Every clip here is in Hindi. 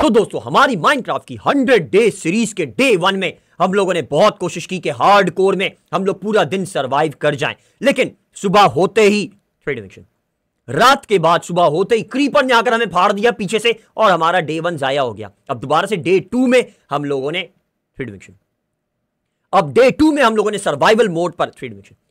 तो दोस्तों हमारी माइनक्राफ्ट की 100 डे सीरीज के डे वन में हम लोगों ने बहुत कोशिश की कि हार्ड कोर में हम लोग पूरा दिन सरवाइव कर जाएं लेकिन सुबह होते ही रात के बाद सुबह होते ही क्रीपर ने आकर हमें फाड़ दिया पीछे से और हमारा डे वन जाया हो गया अब दोबारा से डे टू में हम लोगों ने थ्री अब डे टू में हम लोगों ने सर्वाइवल मोड पर थ्री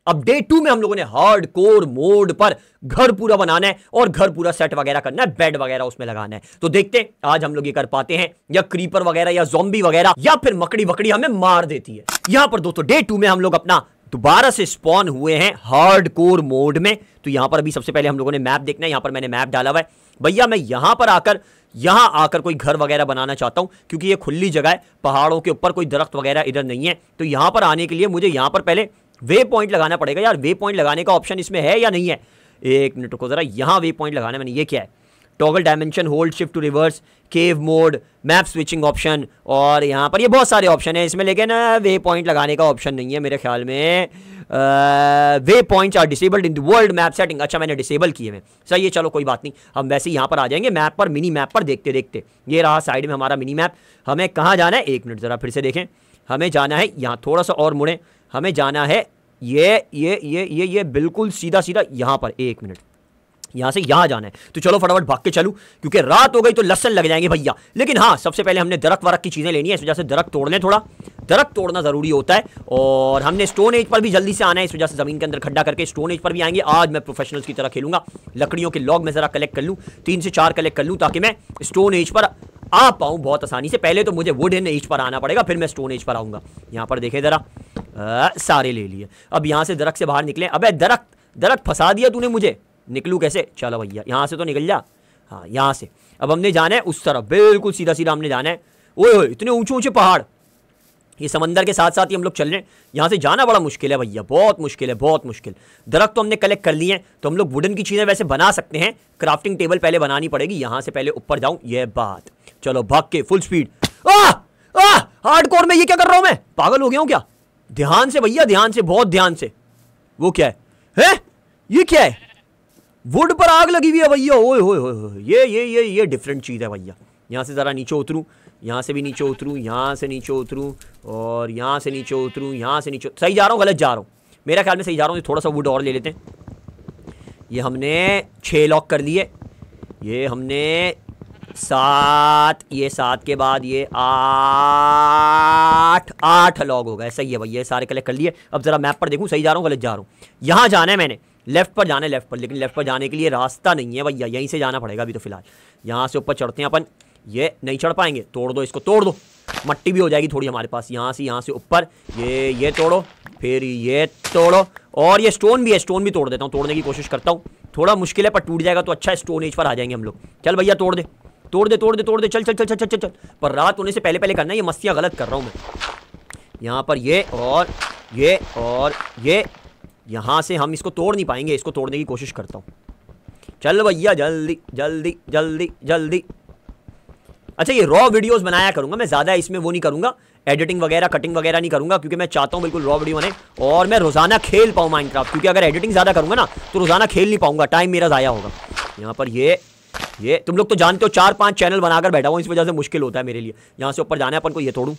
अब डे टू में हम लोगों ने हार्ड कोर मोड पर घर पूरा बनाना है और घर पूरा सेट वगैरह करना है बेड वगैरह उसमें लगाना है तो देखते हैं आज हम लोग ये कर पाते हैं या क्रीपर वगैरह या जोम्बी वगैरह या फिर मकड़ी वकड़ी हमें मार देती है यहां पर दोस्तों डे टू में हम लोग अपना दोबारा से स्पॉन हुए हैं हार्ड कोर मोड में तो यहां पर अभी सबसे पहले हम लोगों ने मैप देखना है यहां पर मैंने मैप डाला हुआ है भैया मैं यहां पर आकर यहां आकर कोई घर वगैरह बनाना चाहता हूं क्योंकि ये खुली जगह है पहाड़ों के ऊपर कोई दरख्त वगैरह इधर नहीं है तो यहां पर आने के लिए मुझे यहां पर पहले वे पॉइंट लगाना पड़ेगा यार वे पॉइंट लगाने का ऑप्शन इसमें है या नहीं है एक मिनट रुको ज़रा यहाँ वे पॉइंट लगाना मैंने ये क्या है toggle dimension hold shift to reverse cave mode map switching option और यहाँ पर ये बहुत सारे ऑप्शन है इसमें लेकिन वे पॉइंट लगाने का ऑप्शन नहीं है मेरे ख्याल में way points are disabled in the world map setting अच्छा मैंने डिसेबल किए हैं सही है चलो कोई बात नहीं हम वैसे ही यहाँ पर आ जाएंगे मैप पर मिनी मैप पर देखते देखते ये रहा साइड में हमारा मिनी मैप हमें कहाँ जाना है एक मिनट ज़रा फिर से देखें हमें जाना है यहाँ थोड़ा सा और मुड़ें हमें जाना है ये ये ये ये ये बिल्कुल सीधा सीधा यहां पर एक मिनट यहां से यहां जाना है तो चलो फटाफट भाग के चलू क्योंकि रात हो गई तो लसन लग जाएंगे भैया लेकिन हाँ सबसे पहले हमने दरक वरक की चीज़ें लेनी है इस वजह से दरक तोड़ लें थोड़ा दरक तोड़ना ज़रूरी होता है और हमने स्टोन एज पर भी जल्दी से आना है इस वजह से ज़मीन के अंदर खड्डा करके स्टोन एज पर भी आएंगे आज मैं प्रोफेशनल्स की तरह खेलूंगा लकड़ियों के लॉग में ज़रा कलेक्ट कर लूँ तीन से चार कलेक्ट कर लूँ ताकि मैं स्टोन एज पर आ पाऊँ बहुत आसानी से पहले तो मुझे वुड इन एज पर आना पड़ेगा फिर मैं स्टोन एज पर आऊँगा यहाँ पर देखें ज़रा हाँ, सारे ले लिए अब यहाँ से दरख्त से बाहर निकले अबे दरख्त दरख्त फंसा दिया तूने मुझे निकलूँ कैसे चलो भैया यहाँ से तो निकल जा हाँ यहाँ से अब हमने जाना है उस तरफ बिल्कुल सीधा सीधा हमने जाना है ओए ओए इतने ऊंचे ऊंचे पहाड़ ये समंदर के साथ साथ ही हम लोग चल रहे हैं यहाँ से जाना बड़ा मुश्किल है भैया बहुत मुश्किल है बहुत मुश्किल दरख्त तो हमने कलेक्ट कर लिए हैं तो हम लोग वुडन की चीज़ें वैसे बना सकते हैं क्राफ्टिंग टेबल पहले बनानी पड़ेगी यहाँ से पहले ऊपर जाऊँ ये बात चलो भाग के फुल स्पीड आ! आ! हार्ड कोर में ये क्या कर रहा हूँ मैं पागल हो गया हूँ क्या ध्यान से भैया ध्यान से बहुत ध्यान से वो क्या है ये क्या है वुड पर आग लगी हुई है भैया ओए हो ये ये ये ये डिफरेंट चीज़ है भैया यहाँ से ज़रा नीचे उतरूँ यहाँ से भी नीचे उतरूँ यहाँ से नीचे उतरूँ और यहाँ से नीचे उतरूँ यहाँ से नीचे सही जा रहा हूँ गलत जा रहा हूँ मेरा ख्याल में सही जा रहा हूँ थोड़ा सा वुड और ले लेते हैं ये हमने छः लॉक कर लिए ये हमने सात ये सात के बाद ये आठ आठ लॉग हो गए सही है भैया सारे कलेक्ट कर लिए अब ज़रा मैप पर देखूँ सही जा रहा हूँ गलत जा रहा हूँ यहाँ जाना है मैंने लेफ्ट पर जाना है लेफ्ट पर लेकिन लेफ्ट पर जाने के लिए रास्ता नहीं है भैया यहीं से जाना पड़ेगा अभी तो फिलहाल यहाँ से ऊपर चढ़ते हैं अपन ये नहीं चढ़ पाएंगे तोड़ दो इसको तोड़ दो मट्टी भी हो जाएगी थोड़ी हमारे पास यहाँ से यहाँ से ऊपर ये ये तोड़ो फिर ये तोड़ो और ये स्टोन भी है स्टोन भी तोड़ देता हूँ तोड़ने की कोशिश करता हूँ थोड़ा मुश्किल है पर टूट जाएगा तो अच्छा स्टोन एज पर आ जाएंगे हम लोग चल भैया तोड़ दे तोड़ दे तोड़ दे तोड़ दे चल चल चल चल चल चल चल पर रात होने से पहले पहले करना ये मस्तियाँ गलत कर रहा हूँ मैं यहाँ पर ये और ये और ये यहाँ से हम इसको तोड़ नहीं पाएंगे इसको तोड़ने की कोशिश करता हूँ चल भैया जल्दी जल्दी जल्दी जल्दी अच्छा ये रॉ वीडियोस बनाया करूँगा मैं ज़्यादा इसमें वो नहीं करूँगा एडिटिंग वगैरह कटिंग वगैरह नहीं करूँगा क्योंकि मैं चाहता हूँ बिल्कुल रॉ वीडियो बने और मैं रोज़ाना खेल पाऊँ माइनक्राफ्ट क्योंकि अगर एडिटिंग ज़्यादा करूँगा ना तो रोज़ाना खेल नहीं पाऊँगा टाइम मेरा ज़ाया होगा यहाँ पर ये ये तुम लोग तो जानते हो चार पांच चैनल बनाकर बैठा हुआ इस वजह से मुश्किल होता है मेरे लिए यहाँ से ऊपर जाना है अपन को ये तोड़ू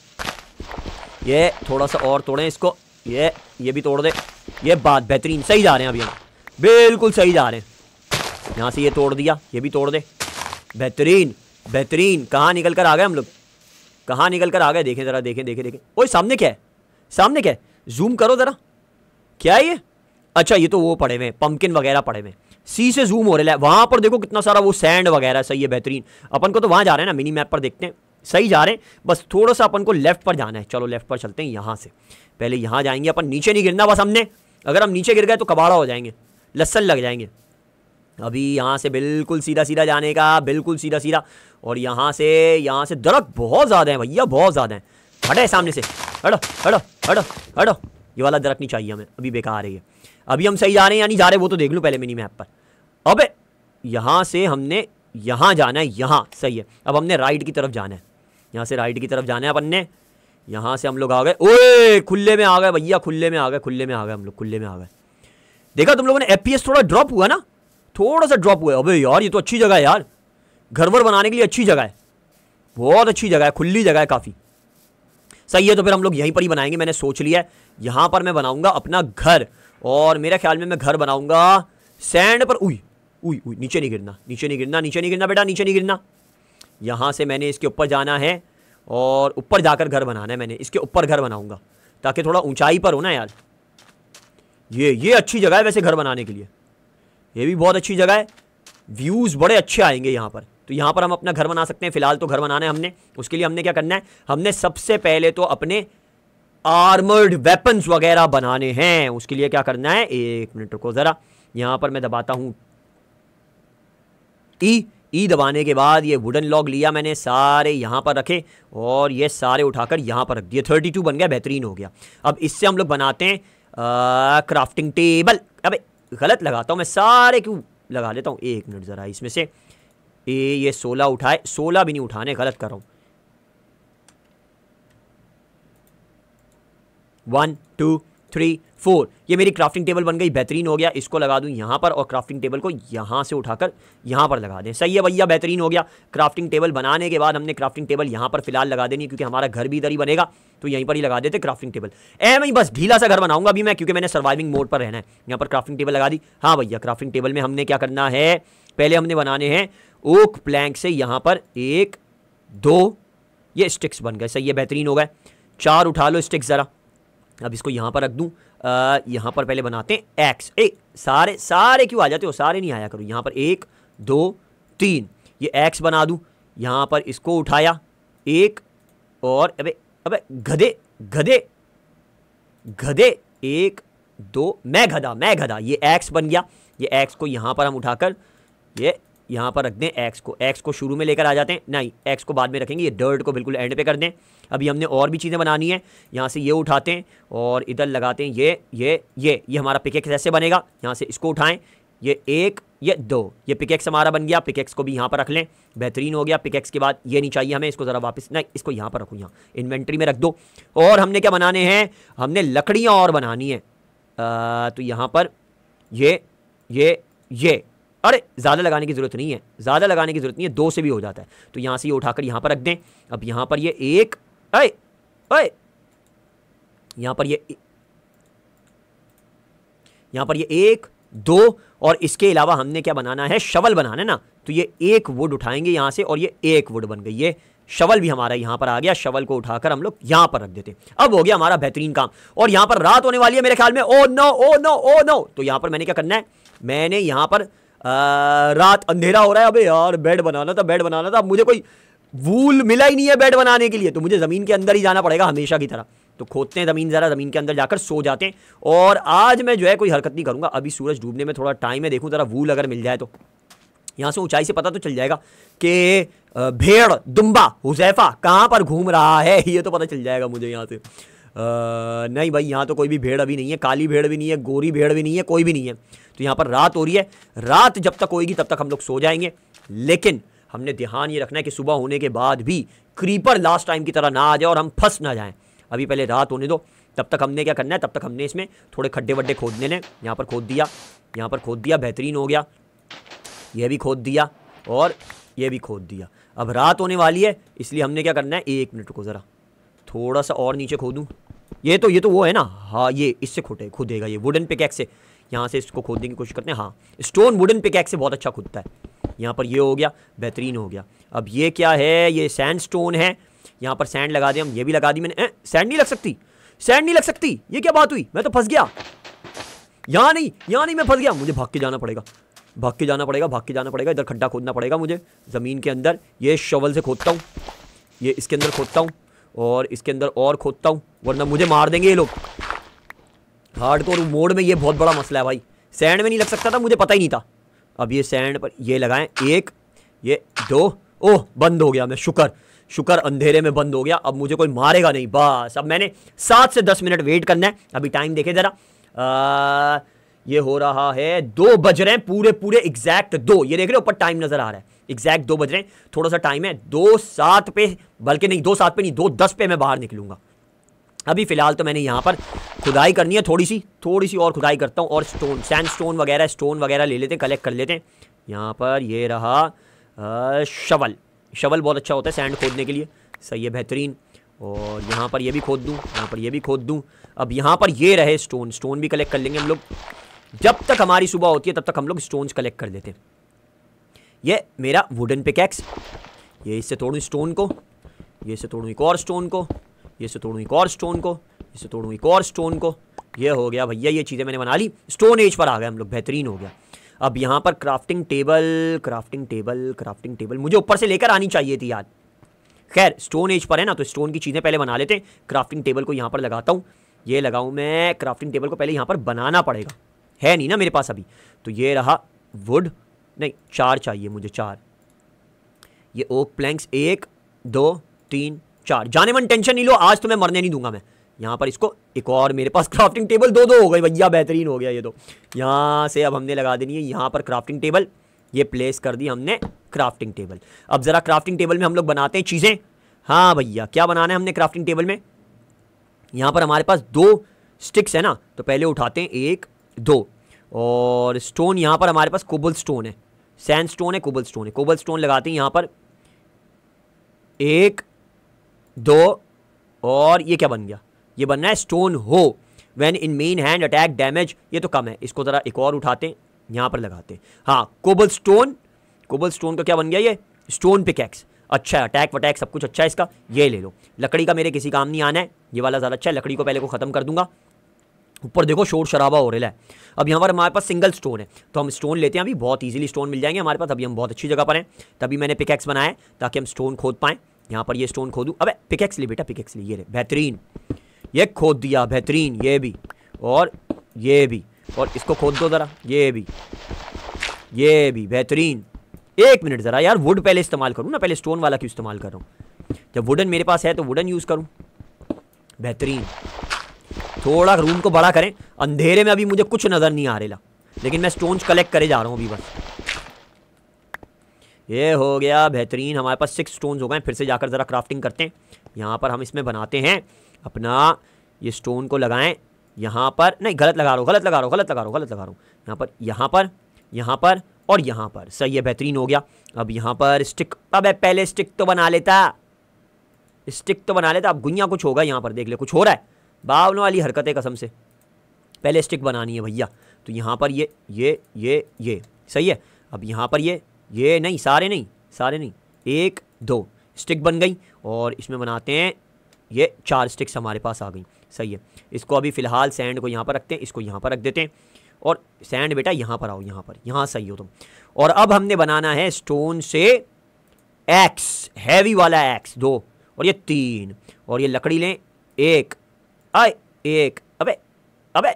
ये थोड़ा सा और तोड़े इसको ये ये भी तोड़ दे ये बात बेहतरीन सही जा रहे हैं अभी यहाँ बिल्कुल सही जा रहे हैं यहाँ से ये तोड़ दिया ये भी तोड़ दे बेहतरीन बेहतरीन कहाँ निकल कर आ गए हम लोग कहाँ निकल कर आ गए देखें ज़रा देखें देखें देखें ओए सामने क्या है सामने क्या है जूम करो ज़रा क्या है ये अच्छा ये तो वो पड़े हुए पंपकिन वगैरह पड़े हुए सी से जूम हो रहा है वहाँ पर देखो कितना सारा वो सैंड वगैरह सही है बेहतरीन अपन को तो वहाँ जा रहे हैं ना मिनी मैप पर देखते हैं सही जा रहे हैं बस थोड़ा सा अपन को लेफ्ट पर जाना है चलो लेफ्ट पर चलते हैं यहाँ से पहले यहाँ जाएंगे अपन नीचे नहीं गिरना बस हमने अगर हम नीचे गिर गए तो कबाड़ा हो जाएंगे लस्सन लग जाएंगे अभी यहाँ से बिल्कुल सीधा सीधा जाने का बिल्कुल सीधा सीधा और यहाँ से यहाँ से दरख बहुत ज़्यादा है भैया बहुत ज़्यादा है हटे सामने से हटो हटो हटो हटो ये वाला दरख्त नहीं चाहिए हमें अभी बेकार आ रही है अभी हम सही जा रहे हैं या नहीं जा रहे वो तो देख लूँ पहले मिनी मैप पर अब यहाँ से हमने यहाँ जाना है यहाँ सही है अब हमने राइट की तरफ जाना है यहाँ से राइट की तरफ जाना है अपन ने यहाँ से हम लोग आ गए ओए खुले में आ गए भैया खुले में आ गए खुले में आ गए हम लोग खुले में आ गए देखा तुम लोगों ने एफ थोड़ा ड्रॉप हुआ ना थोड़ा सा ड्रॉप हुआ अबे यार ये तो अच्छी जगह है यार घर वर बनाने के लिए अच्छी जगह है बहुत अच्छी जगह है खुली जगह है काफ़ी सही है तो फिर हम लोग यहीं पर ही बनाएंगे मैंने सोच लिया है यहाँ पर मैं बनाऊँगा अपना घर और मेरे ख्याल में मैं घर बनाऊँगा सैंड पर उई उई उई नीचे नहीं गिरना नीचे नहीं गिरना नीचे नहीं गिरना बेटा नीचे नहीं गिरना यहाँ से मैंने इसके ऊपर जाना है और ऊपर जाकर घर बनाना है मैंने इसके ऊपर घर बनाऊँगा ताकि थोड़ा ऊंचाई पर हो ना यार ये ये अच्छी जगह है वैसे घर बनाने के लिए ये भी बहुत अच्छी जगह है व्यूज़ बड़े अच्छे आएंगे यहाँ पर तो यहाँ पर हम अपना घर बना सकते हैं फिलहाल तो घर बनाना है हमने उसके लिए हमने क्या करना है हमने सबसे पहले तो अपने आर्मर्ड वेपन्स वगैरह बनाने हैं उसके लिए क्या करना है एक मिनट रुको ज़रा यहाँ पर मैं दबाता हूँ ई ई दबाने के बाद ये वुडन लॉग लिया मैंने सारे यहाँ पर रखे और ये सारे उठाकर यहाँ पर रख दिए थर्टी टू बन गया बेहतरीन हो गया अब इससे हम लोग बनाते हैं क्राफ्टिंग टेबल अबे गलत लगाता हूँ मैं सारे क्यों लगा लेता हूँ एक मिनट ज़रा इसमें से ए ये सोलह उठाए सोलह भी नहीं उठाने गलत कर रहा हूं वन टू थ्री फोर ये मेरी क्राफ्टिंग टेबल बन गई बेहतरीन हो गया इसको लगा दूं यहाँ पर और क्राफ्टिंग टेबल को यहां से उठाकर यहां पर लगा दें सही है भैया बेहतरीन हो गया क्राफ्टिंग टेबल बनाने के बाद हमने क्राफ्टिंग टेबल यहां पर फिलहाल लगा देनी क्योंकि हमारा घर भी इधर ही बनेगा तो यहीं पर ही लगा देते क्राफ्टिंग टेबल ए मैं बस ढीला सा घर बनाऊंगा अभी मैं क्योंकि मैंने सर्वाइविंग मोड पर रहना है यहाँ पर क्राफ्टिंग टेबल लगा दी हाँ भैया क्राफ्टिंग टेबल में हमने क्या करना है पहले हमने बनाने हैं ओक प्लैंक से यहां पर एक दो ये स्टिक्स बन गए सही है बेहतरीन हो गए चार उठा लो स्टिक्स ज़रा अब इसको यहां पर रख दूं यहां पर पहले बनाते हैं एक्स ए सारे सारे क्यों आ जाते हो सारे नहीं आया करो यहाँ पर एक दो तीन ये एक्स बना दू यहां पर इसको उठाया एक और अबे अबे गधे गधे गधे एक दो मैं गधा मैं गधा ये एक्स बन गया ये एक्स को यहां पर हम उठाकर ये यहाँ पर रख दें एक्स को एक्स को शुरू में लेकर आ जाते हैं नहीं एक्स को बाद में रखेंगे ये डर्ट को बिल्कुल एंड पे कर दें अभी हमने और भी चीज़ें बनानी है यहाँ से ये उठाते हैं और इधर लगाते हैं ये ये ये ये हमारा पिकेक्स ऐसे बनेगा यहाँ से इसको उठाएं ये एक ये दो ये पिकेक्स हमारा बन गया पिकेक्स को भी यहाँ पर रख लें बेहतरीन हो गया पिकेक्स के बाद ये नहीं चाहिए हमें इसको ज़रा वापस नहीं इसको यहाँ पर रखूँ यहाँ इन्वेंट्री में रख दो और हमने क्या बनाने हैं हमने लकड़ियाँ और बनानी है तो यहाँ पर ये ये ये अरे ज़्यादा लगाने की ज़रूरत नहीं है ज़्यादा लगाने की ज़रूरत नहीं है दो से भी हो जाता है तो यहाँ से ये उठाकर यहाँ पर रख दें अब यहाँ पर ये एक अरे अरे यहाँ पर ये यहाँ पर ये एक दो और इसके अलावा हमने क्या बनाना है शवल बनाना है ना तो ये एक वुड उठाएंगे यहाँ से और ये एक वुड बन गई ये शवल भी हमारा यहाँ पर आ गया शवल को उठाकर हम लोग यहाँ पर रख देते अब हो गया हमारा बेहतरीन काम और यहाँ पर रात होने वाली है मेरे ख्याल में oh no oh no oh no तो यहाँ पर मैंने क्या करना है मैंने यहाँ पर रात अंधेरा हो रहा है अबे यार बेड बनाना था बेड बनाना था मुझे कोई वूल मिला ही नहीं है बेड बनाने के लिए तो मुझे ज़मीन के अंदर ही जाना पड़ेगा हमेशा की तरह तो खोदते हैं ज़मीन ज़रा ज़मीन के अंदर जाकर सो जाते हैं और आज मैं जो है कोई हरकत नहीं करूँगा अभी सूरज डूबने में थोड़ा टाइम है देखूँ ज़रा वूल अगर मिल जाए तो यहाँ से ऊंचाई से पता तो चल जाएगा कि भेड़ दुम्बा हुजैफा कहाँ पर घूम रहा है ये तो पता चल जाएगा मुझे यहाँ से नहीं भाई यहाँ तो कोई भी भेड़ अभी नहीं है काली भेड़ भी नहीं है गोरी भेड़ भी नहीं है कोई भी नहीं है तो यहाँ पर रात हो रही है रात जब तक होएगी तब तक हम लोग सो जाएंगे लेकिन हमने ध्यान ये रखना है कि सुबह होने के बाद भी क्रीपर लास्ट टाइम की तरह ना आ जाए और हम फंस ना जाएं अभी पहले रात होने दो तब तक हमने क्या करना है तब तक हमने इसमें थोड़े खड्डे वड्डे खोदने ने यहाँ पर खोद दिया यहाँ पर खोद दिया बेहतरीन हो गया यह भी खोद दिया और यह भी खोद दिया अब रात होने वाली है इसलिए हमने क्या करना है एक मिनट को ज़रा थोड़ा सा और नीचे खोदूँ ये तो ये तो वो है ना हाँ ये इससे खुटे खुदेगा ये वुडन पिकैक्स से यहाँ से इसको खोदने की कोशिश करते हैं हाँ स्टोन वुडन पिकैक्स से बहुत अच्छा खुदता है यहाँ पर ये हो गया बेहतरीन हो गया अब ये क्या है ये सैंड स्टोन है यहाँ पर सैंड लगा दें हम ये भी लगा दी मैंने सैंड नहीं लग सकती सैंड नहीं लग सकती ये क्या बात हुई मैं तो फंस गया यहाँ नहीं यहाँ नहीं मैं फंस गया मुझे भाग के जाना पड़ेगा भाग के जाना पड़ेगा भाग के जाना पड़ेगा इधर खड्डा खोदना पड़ेगा मुझे ज़मीन के अंदर ये शवल से खोदता हूँ ये इसके अंदर खोदता हूँ और इसके अंदर और खोदता हूँ वरना मुझे मार देंगे ये लोग हार्ड कोर मोड में ये बहुत बड़ा मसला है भाई सैंड में नहीं लग सकता था मुझे पता ही नहीं था अब ये सैंड पर ये लगाएं एक ये दो ओह बंद हो गया मैं शुक्र शुक्र अंधेरे में बंद हो गया अब मुझे कोई मारेगा नहीं बस अब मैंने सात से दस मिनट वेट करना है अभी टाइम देखे ज़रा ये हो रहा है दो बज रहे हैं पूरे पूरे एग्जैक्ट दो ये देख रहे हो ऊपर टाइम नज़र आ रहा है एग्जैक्ट दो बज रहे हैं थोड़ा सा टाइम है दो सात पे बल्कि नहीं दो सात पे नहीं दो दस पे मैं बाहर निकलूंगा अभी फ़िलहाल तो मैंने यहाँ पर खुदाई करनी है थोड़ी सी थोड़ी सी और खुदाई करता हूँ और स्टोन सैंड स्टोन वगैरह स्टोन वगैरह ले लेते हैं कलेक्ट कर लेते हैं यहाँ पर ये रहा शवल शवल बहुत अच्छा होता है सैंड खोदने के लिए सही है बेहतरीन और यहाँ पर ये भी खोद दूँ यहाँ पर ये भी खोद दूँ अब यहाँ पर ये रहे स्टोन स्टोन भी कलेक्ट कर लेंगे हम लोग जब तक हमारी सुबह होती है तब तक हम लोग स्टोन्स कलेक्ट कर लेते हैं ये मेरा वुडन पिकैक्स ये इससे तोड़ूँ स्टोन को ये इसे तोड़ूँ एक और स्टोन को ये इसे तोड़ूँ एक और स्टोन को इसे तोड़ूँ एक और स्टोन को ये हो गया भैया ये चीज़ें मैंने बना ली स्टोन एज पर आ गए हम लोग बेहतरीन हो गया अब यहाँ पर crafting table crafting table crafting table मुझे ऊपर से लेकर आनी चाहिए थी यार खैर स्टोन एज पर है ना तो स्टोन की चीज़ें पहले बना लेते हैं क्राफ्टिंग टेबल को यहाँ पर लगाता हूँ ये लगाऊँ मैं क्राफ्टिंग टेबल को पहले यहाँ पर बनाना पड़ेगा है नहीं ना मेरे पास अभी तो ये रहा वुड नहीं चार चाहिए मुझे चार ये ओक प्लैंक्स एक दो तीन चार जाने मन टेंशन नहीं लो आज तो मैं मरने नहीं दूंगा मैं यहाँ पर इसको एक और मेरे पास क्राफ्टिंग टेबल दो दो हो गई भैया बेहतरीन हो गया ये तो यहाँ से अब हमने लगा देनी है यहाँ पर क्राफ्टिंग टेबल ये प्लेस कर दी हमने क्राफ्टिंग टेबल अब ज़रा क्राफ्टिंग टेबल में हम लोग बनाते हैं चीज़ें हाँ भैया क्या बनाना है हमने क्राफ्टिंग टेबल में यहाँ पर हमारे पास दो स्टिक्स है ना तो पहले उठाते हैं एक दो और स्टोन यहाँ पर हमारे पास कोबल स्टोन है सैंड स्टोन है कोबल स्टोन है कोबल स्टोन लगाते हैं यहां पर एक दो और ये क्या बन गया ये बन रहा है स्टोन हो when in main hand attack damage ये तो कम है इसको ज़रा एक और उठाते हैं यहां पर लगाते हैं हाँ कोबल स्टोन कोबल स्टोन का क्या बन गया ये स्टोन पिकैक्स अच्छा है अटैक वटैक सब कुछ अच्छा है इसका ये ले लो लकड़ी का मेरे किसी काम नहीं आना है ये वाला ज़्यादा अच्छा है लकड़ी को पहले को ख़त्म कर दूंगा ऊपर देखो शोर शराबा हो रहा है अब यहाँ पर हमारे पास सिंगल स्टोन है तो हम स्टोन लेते हैं अभी बहुत ईजिली स्टोन मिल जाएंगे हमारे पास अभी हम बहुत अच्छी जगह पर हैं तभी मैंने पिकैक्स बनाया है ताकि हम स्टोन खोद पाएँ यहाँ पर ये स्टोन खोदूँ अब पिकैक्स ली बेटा पिकेक्स ली ये बेहतरीन ये खोद दिया बेहतरीन ये भी और ये भी और इसको खोद दो ज़रा ये भी ये भी बेहतरीन एक मिनट ज़रा यार वुड पहले इस्तेमाल करूँ ना पहले स्टोन वाला क्यों इस्तेमाल कर रहा हूँ जब वुडन मेरे पास है तो वुडन यूज़ करूँ बेहतरीन थोड़ा रूम को बड़ा करें अंधेरे में अभी मुझे कुछ नज़र नहीं आ रहा लेकिन मैं स्टोन्स कलेक्ट करे जा रहा हूँ अभी बस ये हो गया बेहतरीन हमारे पास सिक्स स्टोन्स हो गए फिर से जाकर ज़रा क्राफ्टिंग करते हैं यहाँ पर हम इसमें बनाते हैं अपना ये स्टोन को लगाएं यहाँ पर नहीं गलत लगा रहा हूँ गलत लगा रहा हूँ गलत लगा रहा हूँ गलत लगा रहा हूँ यहाँ पर यहाँ पर यहाँ पर और यहाँ पर सही है बेहतरीन हो गया अब यहाँ पर स्टिक अब पहले स्टिक तो बना लेता स्टिक तो बना लेता अब गुइया कुछ होगा यहाँ पर देख ले कुछ हो रहा है बावन वाली हरकतें कसम से पहले स्टिक बनानी है भैया तो यहाँ पर ये ये ये ये सही है अब यहाँ पर ये ये नहीं सारे नहीं सारे नहीं एक दो स्टिक बन गई और इसमें बनाते हैं ये चार स्टिक्स हमारे पास आ गई सही है इसको अभी फ़िलहाल सैंड को यहाँ पर रखते हैं इसको यहाँ पर रख देते हैं और सैंड बेटा यहाँ पर आओ यहाँ पर यहाँ सही हो तुम और अब हमने बनाना है स्टोन से एक्स हैवी वाला एक्स दो और ये तीन और ये लकड़ी लें एक आए एक अबे अबे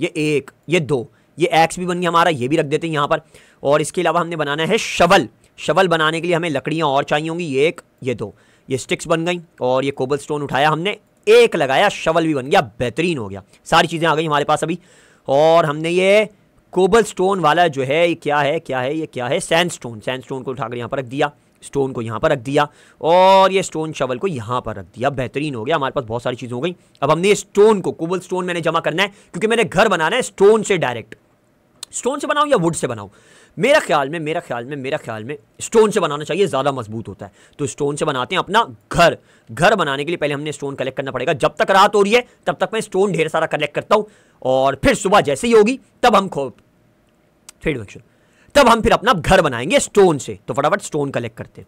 ये एक ये दो ये एक्स भी बन गया हमारा ये भी रख देते हैं यहां पर और इसके अलावा हमने बनाना है शवल शवल बनाने के लिए हमें लकड़ियां और चाहिए होंगी एक ये दो ये स्टिक्स बन गई और ये कोबल स्टोन उठाया हमने एक लगाया शवल भी बन गया बेहतरीन हो गया सारी चीज़ें आ गई हमारे पास अभी और हमने ये कोबल स्टोन वाला जो है ये क्या है क्या है ये क्या है सैंड स्टोन सैंड स्टोन को उठाकर यहाँ पर रख दिया स्टोन को यहाँ पर रख दिया और ये स्टोन शवल को यहाँ पर रख दिया बेहतरीन हो गया हमारे पास बहुत सारी चीजें हो गई अब हमने ये स्टोन को कोबल स्टोन मैंने जमा करना है क्योंकि मैंने घर बनाना है स्टोन से डायरेक्ट स्टोन से बनाऊँ या वुड से बनाऊँ मेरा ख्याल में मेरा ख्याल में मेरा ख्याल में स्टोन से बनाना चाहिए ज़्यादा मजबूत होता है तो स्टोन से बनाते हैं अपना घर घर बनाने के लिए पहले हमने स्टोन कलेक्ट करना पड़ेगा जब तक रात हो रही है तब तक मैं स्टोन ढेर सारा कलेक्ट करता हूँ और फिर सुबह जैसे ही होगी तब हम खो ट्रेड तब हम फिर अपना घर बनाएंगे स्टोन से तो फटाफट स्टोन कलेक्ट करते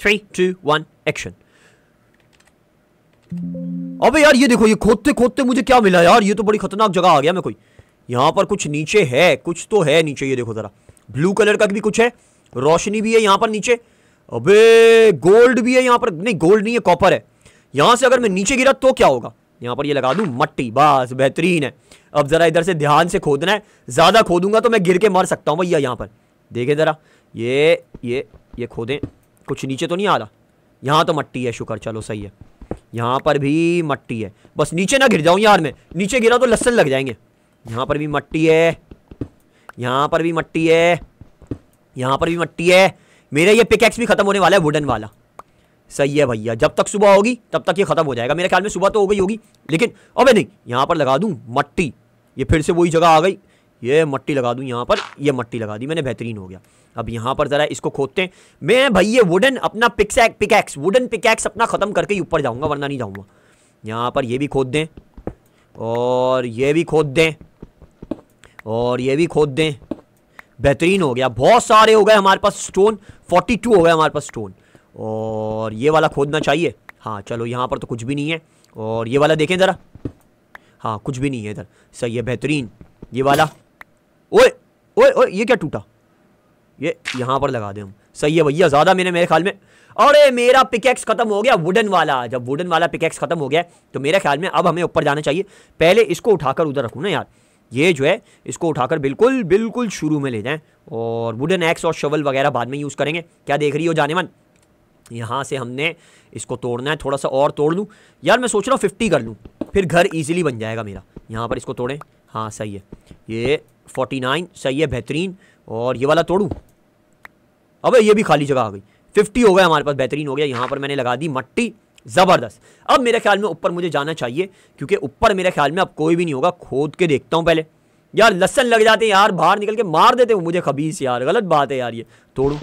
थ्री टू वन एक्शन अबे यार ये देखो ये खोदते खोदते मुझे क्या मिला यार ये तो बड़ी खतरनाक जगह आ गया मैं कोई यहां पर कुछ नीचे है कुछ तो है नीचे ये देखो जरा ब्लू कलर का भी कुछ है रोशनी भी है यहां पर नीचे अबे गोल्ड भी है यहां पर नहीं गोल्ड नहीं है कॉपर है यहां से अगर मैं नीचे गिरा तो क्या होगा यहां पर ये लगा दू मट्टी बस बेहतरीन है अब ज़रा इधर से ध्यान से खोदना है ज़्यादा खोदूंगा तो मैं गिर के मर सकता हूं भैया यहां पर देखे ज़रा ये ये ये खोदें कुछ नीचे तो नहीं आ रहा यहाँ तो मट्टी है शुक्र चलो सही है यहाँ पर भी मट्टी है बस नीचे ना गिर जाऊं यार मैं नीचे गिरा तो लसन लग जाएंगे यहां पर भी मट्टी है यहां पर भी मट्टी है यहाँ पर भी मट्टी है मेरा ये पिकेक्स भी खत्म होने वाला है वुडन वाला सही है भैया जब तक सुबह होगी तब तक ये खत्म हो जाएगा मेरे ख्याल में सुबह तो हो गई होगी लेकिन अबे नहीं यहाँ पर लगा दूँ मट्टी ये फिर से वही जगह आ गई ये मट्टी लगा दूँ यहाँ पर ये मट्टी लगा दी मैंने बेहतरीन हो गया अब यहाँ पर ज़रा इसको खोदते हैं मैं भैया ये वुडन अपना पिक्सैक पिकैक्स वुडन पिकैक्स अपना ख़त्म करके ही ऊपर जाऊँगा वरना नहीं जाऊँगा यहाँ पर ये भी खोद दें और ये भी खोद दें और ये भी खोद दें बेहतरीन हो गया बहुत सारे हो गए हमारे पास स्टोन 42 हो गए हमारे पास स्टोन और ये वाला खोदना चाहिए हाँ चलो यहाँ पर तो कुछ भी नहीं है और ये वाला देखें ज़रा हाँ कुछ भी नहीं है इधर सही है बेहतरीन ये वाला ओए ओए ओए ये क्या टूटा ये यहाँ पर लगा दें हम सही है भैया ज़्यादा मैंने मेरे ख्याल में अरे मेरा पिकेक्स खत्म हो गया वुडन वाला जब वुडन वाला पिकेक्स खत्म हो गया तो मेरे ख्याल में अब हमें ऊपर जाना चाहिए पहले इसको उठाकर उधर रखूँ ना यार ये जो है इसको उठाकर बिल्कुल बिल्कुल शुरू में ले जाएं और वुडन एक्स और शवल वगैरह बाद में यूज़ करेंगे क्या देख रही हो जाने मन यहाँ से हमने इसको तोड़ना है थोड़ा सा और तोड़ लूँ यार मैं सोच रहा हूँ फिफ्टी कर लूँ फिर घर ईजिली बन जाएगा मेरा यहाँ पर इसको तोड़ें हाँ सही है ये फोर्टी नाइन सही है बेहतरीन और ये वाला तोड़ूँ अब ये भी खाली जगह आ गई फिफ्टी हो गया हमारे पास बेहतरीन हो गया यहाँ पर मैंने लगा दी मट्टी ज़बरदस्त अब मेरे ख्याल में ऊपर मुझे जाना चाहिए क्योंकि ऊपर मेरे ख्याल में अब कोई भी नहीं होगा खोद के देखता हूँ पहले यार लसन लग जाते हैं यार बाहर निकल के मार देते हो मुझे खबीस यार गलत बात है यार ये तोड़ू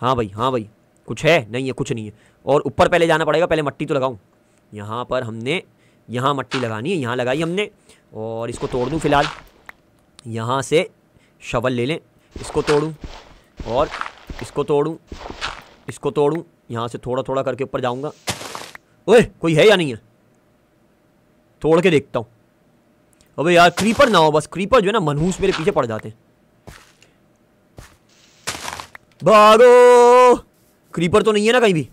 हाँ भाई हाँ भाई कुछ है नहीं है कुछ नहीं है और ऊपर पहले जाना पड़ेगा पहले मट्टी तो लगाऊँ यहाँ पर हमने यहाँ मट्टी लगानी है यहाँ लगाई हमने और इसको तोड़ दूँ फिलहाल यहाँ से शवल ले लें इसको तोड़ूँ और इसको तोड़ूँ इसको तोड़ूँ यहां से थोड़ा थोड़ा करके ऊपर जाऊंगा ओए कोई है या नहीं है तोड़ के देखता हूं अबे यार क्रीपर ना हो बस क्रीपर जो है ना मनहूस मेरे पीछे पड़ जाते हैं भागो क्रीपर तो नहीं है ना कहीं भी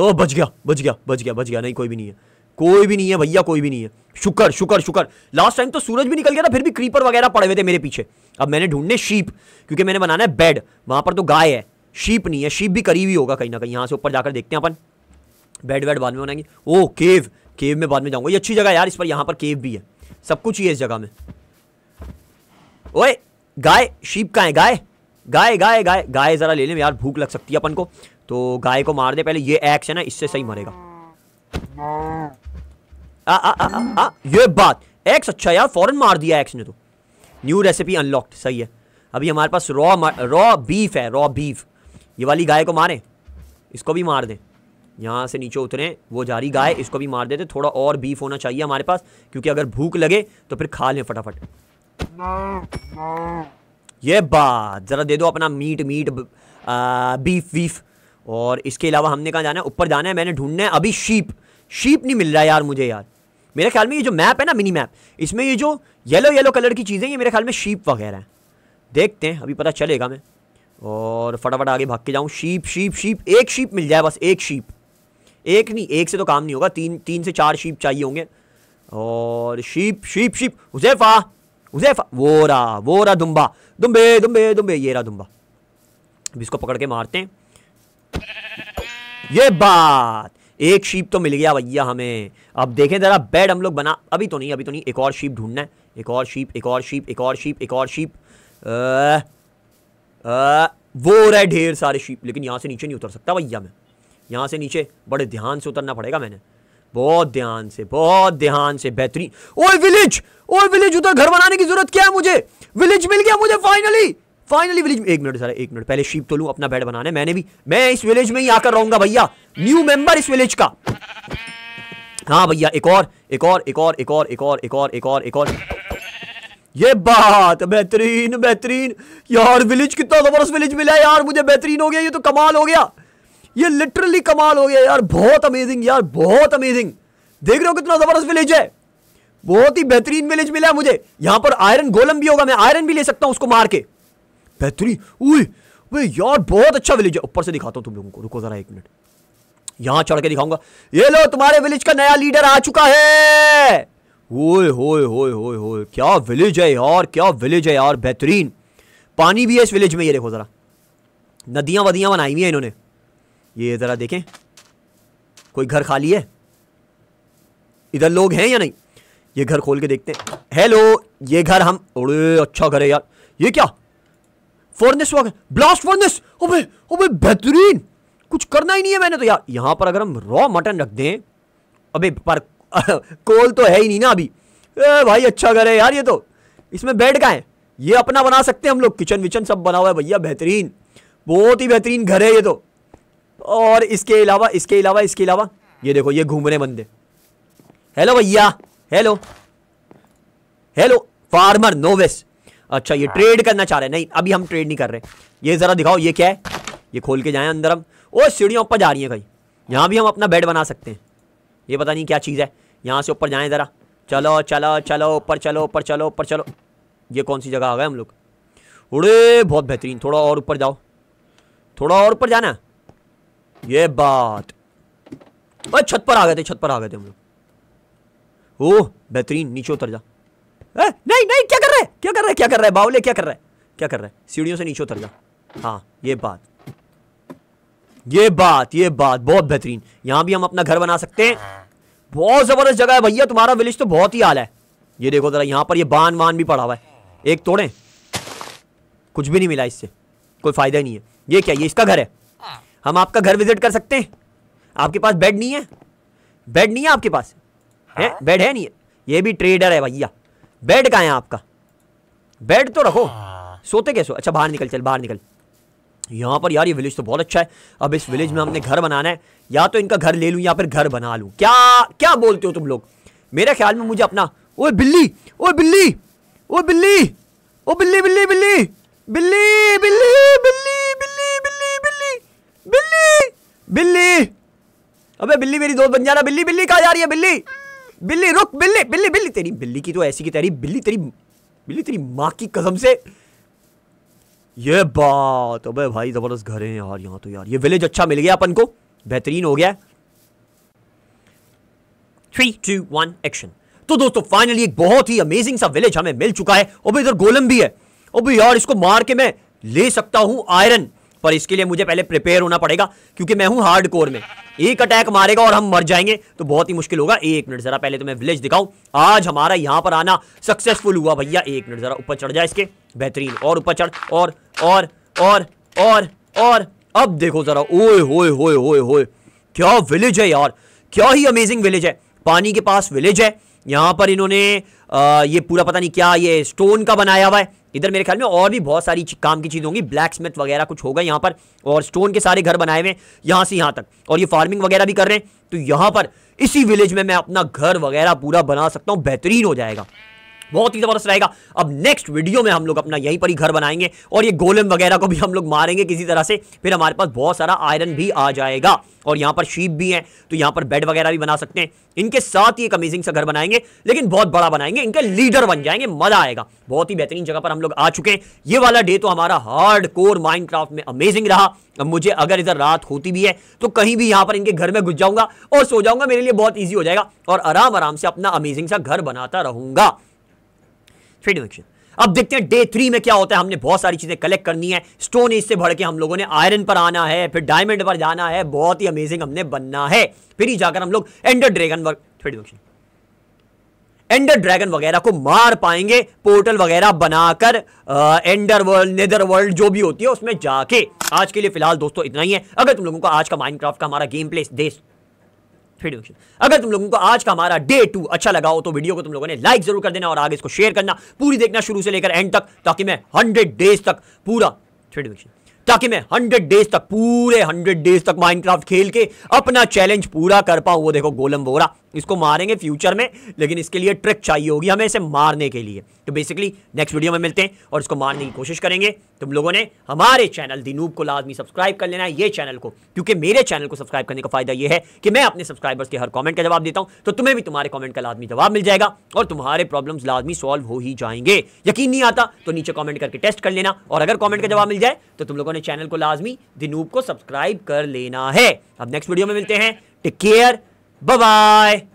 ओ बच गया बच गया बच गया बच गया नहीं कोई भी नहीं है कोई भी नहीं है भैया कोई भी नहीं है शुक्र शुक्र शुक्र लास्ट टाइम तो सूरज भी निकल गया था फिर भी क्रीपर वगैरह पड़े हुए थे मेरे पीछे अब मैंने ढूंढने शीप क्योंकि मैंने बनाना है बेड वहां पर तो गाय है शीप नहीं है शीप भी करीब ही होगा कहीं ना कहीं यहाँ से ऊपर जाकर देखते हैं अपन बेड वेड बाद में बनाएंगे ओ केव केव में बाद में जाऊंगा ये अच्छी जगह यार इस पर यहाँ पर केव भी है सब कुछ ही है इस जगह में ओए गाय शीप का है गाय गाय गाय गाय गाय ज़रा ले लें यार भूख लग सकती है अपन को तो गाय को मार दे पहले ये एक्स है ना इससे सही मरेगा आ, आ, आ, आ, आ, ये बात एक्स अच्छा यार फॉरन मार दिया एक्स ने तो न्यू रेसिपी अनलॉक्ड सही है अभी हमारे पास रॉ रॉ बीफ है रॉ बीफ ये वाली गाय को मारें इसको भी मार दें यहाँ से नीचे उतरें वो जा रही गाय इसको भी मार देते थोड़ा और बीफ होना चाहिए हमारे पास क्योंकि अगर भूख लगे तो फिर खा लें फटाफट ये बात ज़रा दे दो अपना मीट मीट बीफ वीफ और इसके अलावा हमने कहाँ जाना है ऊपर जाना है मैंने ढूंढना है अभी शीप शीप नहीं मिल रहा यार मुझे यार मेरे ख्याल में ये जो मैप है ना मिनी मैप इसमें ये जो येलो येलो कलर की चीज़ें ये मेरे ख्याल में शीप वगैरह हैं देखते हैं अभी पता चलेगा मैं और फटाफट आगे भाग के जाऊँ शीप शीप शीप एक शीप मिल जाए बस एक शीप एक नहीं एक से तो काम नहीं होगा तीन तीन से चार शीप चाहिए होंगे और sheep sheep sheep Huzaifa Huzaifa वो रहा वो रहा दुम्बा दुम्बे दुम्बे दुम्बे ये रहा दुम्बा अब इसको पकड़ के मारते हैं ये बात एक शीप तो मिल गया भैया हमें अब देखें ज़रा बेड हम लोग बना अभी तो नहीं अभी तो नहीं एक और शीप ढूंढना है एक और शीप एक और शीप एक और शीप एक और शीप, एक और शीप। वो हो रहा है ढेर सारे शीप लेकिन यहाँ से नीचे नहीं उतर सकता भैया मैं यहाँ से नीचे बड़े ध्यान से उतरना पड़ेगा मैंने बहुत ध्यान से बहुत ध्यान से बेहतरीन ओए विलेज ओए विलेज उधर घर बनाने की जरूरत क्या है मुझे विलेज मिल गया मुझे फाइनली फाइनली विलेज एक मिनट सारा एक मिनट पहले शीप तो लू अपना बेड बनाने मैंने भी मैं इस विलेज में ही आकर रहूंगा भैया न्यू मेंबर इस विलेज का हाँ भैया एक और एक और एक और एक और एक और एक और एक और एक और ये बात बेहतरीन बेहतरीन यार विलेज कितना ज़बरदस्त विलेज मिला यार मुझे बेहतरीन हो गया ये तो कमाल हो गया ये लिटरली कमाल हो गया यार बहुत अमेजिंग यार बहुत अमेजिंग देख रहे हो कितना ज़बरदस्त विलेज है बहुत ही बेहतरीन विलेज मिला है मुझे यहां पर आयरन गोलम भी होगा मैं आयरन भी ले सकता हूं उसको मार के बेहतरीन यार बहुत अच्छा विलेज है ऊपर से दिखाता हूं तुम लोगों को रुको ज़रा एक मिनट यहाँ चढ़ के दिखाऊंगा ये लो तुम्हारे विलेज का नया लीडर आ चुका है ओए होए होए होए होए क्या विलेज है यार क्या विलेज है यार बेहतरीन पानी भी है इस विलेज में ये देखो ज़रा नदियाँ वदियाँ बनाई हुई हैं इन्होंने ये ज़रा देखें कोई घर खाली है इधर लोग हैं या नहीं ये घर खोल के देखते हैं हेलो ये घर हम अरे अच्छा घर है यार ये क्या फर्नेस वो ब्लास्ट फर्नेस ओबे ओबे बेहतरीन कुछ करना ही नहीं है मैंने तो यार यहाँ पर अगर हम रॉ मटन रख दें अबे पर कोल तो है ही नहीं ना अभी ए भाई अच्छा घर है यार ये तो इसमें बेड का है ये अपना बना सकते हैं हम लोग किचन विचन सब बना हुआ है भैया बेहतरीन बहुत ही बेहतरीन घर है ये तो और इसके अलावा इसके अलावा इसके अलावा ये देखो ये घूम रहे बंदे हेलो भैया हेलो हेलो फार्मर नोवेस अच्छा ये ट्रेड करना चाह रहे हैं नहीं अभी हम ट्रेड नहीं कर रहे ये ज़रा दिखाओ ये क्या है ये खोल के जाए अंदर हम ओ सीढ़ियों ऊपर जा रही है कहीं यहाँ भी हम अपना बेड बना सकते हैं ये पता नहीं क्या चीज़ है यहाँ से ऊपर जाएं ज़रा चलो चलो चलो ऊपर चलो ऊपर चलो ऊपर चलो ये कौन सी जगह आ गए हम लोग उड़े बहुत बेहतरीन थोड़ा और ऊपर जाओ थोड़ा और ऊपर जाना ये बात अरे छत पर आ गए थे छत पर आ गए थे हम लोग ओह बेहतरीन नीचे उतर जा ए, नहीं नहीं क्या कर रहे क्या कर रहे क्या कर रहे बावले क्या कर रहे क्या कर रहे सीढ़ियों से नीचे उतर जा हाँ ये बात ये बात ये बात बहुत बेहतरीन यहाँ भी हम अपना घर बना सकते हैं बहुत जबरदस्त जगह है भैया तुम्हारा विलेज तो बहुत ही हाल है ये देखो जरा यहाँ पर ये बान वान भी पड़ा हुआ है एक तोड़े कुछ भी नहीं मिला इससे कोई फायदा नहीं है ये क्या ये इसका घर है हम आपका घर विजिट कर सकते हैं आपके पास बेड नहीं है बेड नहीं है आपके पास है बेड हाँ। है नहीं है ये भी ट्रेडर है भैया बेड कहाँ है आपका बेड तो रखो हाँ। सोते कैसे अच्छा बाहर निकल चल बाहर निकल यहाँ पर यार ये विलेज तो बहुत अच्छा है अब इस विलेज में हमने घर बनाना है या तो इनका घर ले लूँ या फिर घर बना लूँ क्या क्या बोलते हो तुम लोग मेरे ख्याल में मुझे अपना ओ बिल्ली ओ बिल्ली ओ बिल्ली ओ बिल्ली बिल्ली बिल्ली बिल्ली बिल्ली बिल्ली बिल्ली बिल्ली बिल्ली बिल्ली बिल्ली अबे बिल्ली मेरी दोस्त बन जाना बिल्ली बिल्ली कहा जा रही है बिल्ली बिल्ली रुक बिल्ली बिल्ली बिल्ली तेरी बिल्ली की तो ऐसी की तेरी बिल्ली तेरी बिल्ली तेरी माँ की कसम से ये बात अबे भाई ज़बरदस्त घर है यार यहाँ तो यार ये विलेज अच्छा मिल गया अपन को बेहतरीन हो गया थ्री टू वन एक्शन तो दोस्तों फाइनली एक बहुत ही अमेजिंग सा विलेज हमें मिल चुका है अबे इधर गोलम भी है अबे यार इसको मार के मैं ले सकता हूं आयरन पर इसके लिए मुझे पहले प्रिपेयर होना पड़ेगा क्योंकि मैं हूं हार्ड कोर में एक अटैक मारेगा और हम मर जाएंगे तो बहुत ही मुश्किल होगा एक मिनट जरा पहले तो मैं विलेज दिखाऊं आज हमारा यहां पर आना सक्सेसफुल हुआ भैया एक मिनट जरा ऊपर चढ़ जाए इसके बेहतरीन और ऊपर चढ़ और और और और और अब देखो जरा ओए होए होए होए होए क्या विलेज है यार क्या ही अमेजिंग विलेज है पानी के पास विलेज है यहां पर इन्होंने आ, ये पूरा पता नहीं क्या ये स्टोन का बनाया हुआ है इधर मेरे ख्याल में और भी बहुत सारी काम की चीज़ होंगी ब्लैक स्मिथ वगैरह कुछ होगा यहाँ पर और स्टोन के सारे घर बनाए हुए यहाँ से यहाँ तक और ये फार्मिंग वगैरह भी कर रहे हैं तो यहाँ पर इसी विलेज में मैं अपना घर वगैरह पूरा बना सकता हूँ बेहतरीन हो जाएगा बहुत ही जबरदस्त रहेगा अब नेक्स्ट वीडियो में हम लोग अपना यहीं पर ही घर बनाएंगे और ये गोलम वगैरह को भी हम लोग मारेंगे किसी तरह से फिर हमारे पास बहुत सारा आयरन भी आ जाएगा और यहाँ पर शीप भी हैं तो यहाँ पर बेड वगैरह भी बना सकते हैं इनके साथ ही एक अमेजिंग सा घर बनाएंगे लेकिन बहुत बड़ा बनाएंगे इनके लीडर बन जाएंगे मजा आएगा बहुत ही बेहतरीन जगह पर हम लोग आ चुके हैं ये वाला डे तो हमारा हार्ड कोर माइंड में अमेजिंग रहा अब मुझे अगर इधर रात होती भी है तो कहीं भी यहाँ पर इनके घर में घुस जाऊंगा और सो जाऊंगा मेरे लिए बहुत ईजी हो जाएगा और आराम आराम से अपना अमेजिंग सा घर बनाता रहूंगा फ्री डिवेक्शन अब देखते हैं डे थ्री में क्या होता है हमने बहुत सारी चीज़ें कलेक्ट करनी है स्टोन एज से भर के हम लोगों ने आयरन पर आना है फिर डायमंड पर जाना है बहुत ही अमेजिंग हमने बनना है फिर ही जाकर हम लोग एंडर ड्रैगन वर्क थ्री डिवेक्शन एंडर ड्रैगन वगैरह को मार पाएंगे पोर्टल वगैरह बनाकर एंडर वर्ल्ड नेदर वर्ल्ड जो भी होती है उसमें जाके आज के लिए फिलहाल दोस्तों इतना ही है अगर तुम लोगों को आज का माइनक्राफ्ट का हमारा गेम प्ले देश प्रिडिक्शन अगर तुम लोगों को आज का हमारा डे टू अच्छा लगा हो तो वीडियो को तुम लोगों ने लाइक जरूर कर देना और आगे इसको शेयर करना पूरी देखना शुरू से लेकर एंड तक ताकि मैं हंड्रेड डेज तक पूरा प्रिडिक्शन ताकि मैं हंड्रेड डेज तक पूरे हंड्रेड डेज तक माइंड खेल के अपना चैलेंज पूरा कर पाऊँ वो देखो गोलम बोरा इसको मारेंगे फ्यूचर में लेकिन इसके लिए ट्रिक चाहिए होगी हमें इसे मारने के लिए तो बेसिकली नेक्स्ट वीडियो में मिलते हैं और इसको मारने की कोशिश करेंगे तुम लोगों ने हमारे चैनल दिनूब को लाजमी सब्सक्राइब कर लेना है ये चैनल को क्योंकि मेरे चैनल को सब्सक्राइब करने का फायदा यह है कि मैं अपने सब्सक्राइबर्स के हर कॉमेंट का जवाब देता हूँ तो तुम्हें भी तुम्हारे कॉमेंट का लाजमी जवाब मिल जाएगा और तुम्हारे प्रॉब्लम लाजमी सॉल्व हो ही जाएंगे यकीन नहीं आता तो नीचे कॉमेंट करके टेस्ट कर लेना और अगर कॉमेंट का जवाब मिल जाए तो तुम लोगों ने चैनल को लाजमी दिनूब को सब्सक्राइब कर लेना है अब नेक्स्ट वीडियो में मिलते हैं टेक केयर Bye-bye.